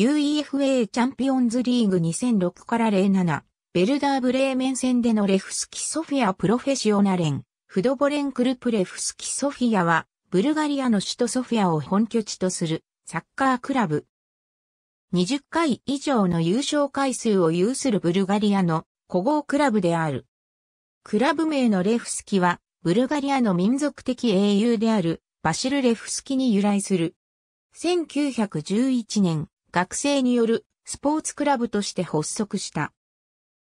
UEFA チャンピオンズリーグ2006から07、ベルダーブレーメン戦でのレフスキソフィアプロフェッショナレン、フドボレンクルプレフスキソフィアは、ブルガリアの首都ソフィアを本拠地とするサッカークラブ。20回以上の優勝回数を有するブルガリアの古豪クラブである。クラブ名のレフスキは、ブルガリアの民族的英雄であるバシル・レフスキに由来する。1911年、学生によるスポーツクラブとして発足した。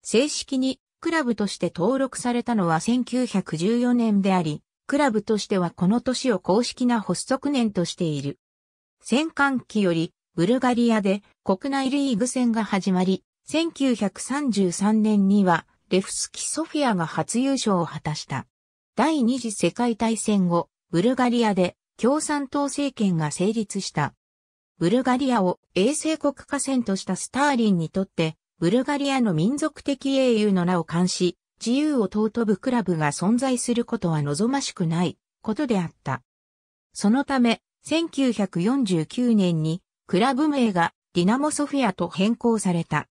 正式にクラブとして登録されたのは1914年であり、クラブとしてはこの年を公式な発足年としている。戦艦期よりブルガリアで国内リーグ戦が始まり、1933年にはレフスキ・ソフィアが初優勝を果たした。第二次世界大戦後、ブルガリアで共産党政権が成立した。ブルガリアを衛星国家戦としたスターリンにとって、ブルガリアの民族的英雄の名を冠し、自由を尊ぶクラブが存在することは望ましくないことであった。そのため、1949年にクラブ名がディナモソフィアと変更された。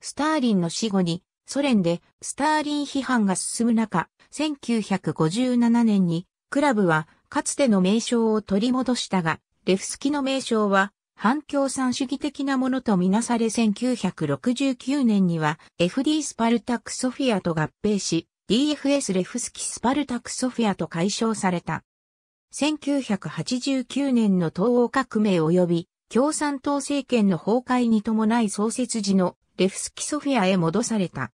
スターリンの死後にソ連でスターリン批判が進む中、1957年にクラブはかつての名称を取り戻したが、レフスキの名称は、反共産主義的なものとみなされ1969年には FD スパルタクソフィアと合併し DFS レフスキスパルタクソフィアと解消された。1989年の東欧革命及び共産党政権の崩壊に伴い創設時のレフスキソフィアへ戻された。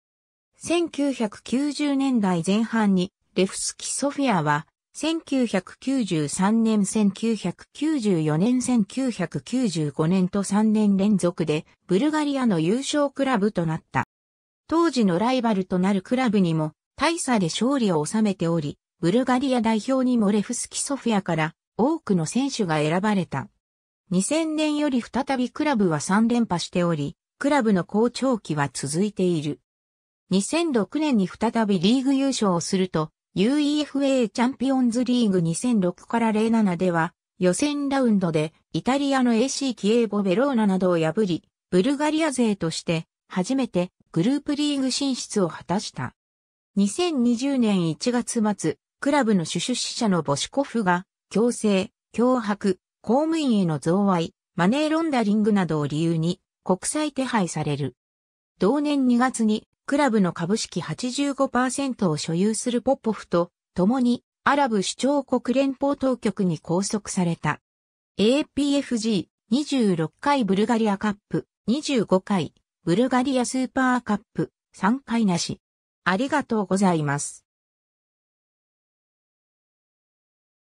1990年代前半にレフスキソフィアは1993年、1994年、1995年と3年連続でブルガリアの優勝クラブとなった。当時のライバルとなるクラブにも大差で勝利を収めており、ブルガリア代表にもレフスキソフィアから多くの選手が選ばれた。2000年より再びクラブは3連覇しており、クラブの好調期は続いている。2006年に再びリーグ優勝をすると、UEFA チャンピオンズリーグ2006から07では、予選ラウンドでイタリアの AC キエーボ・ベローナなどを破り、ブルガリア勢として初めてグループリーグ進出を果たした。2020年1月末、クラブの主出資者のボシコフが、強制、脅迫、公務員への贈賄、マネーロンダリングなどを理由に国際手配される。同年2月にクラブの株式85%を所有するポポフと、共にアラブ首長国連邦当局に拘束された。APFG 26回ブルガリアカップ、25回ブルガリアスーパーカップ、3回なし。ありがとうございます。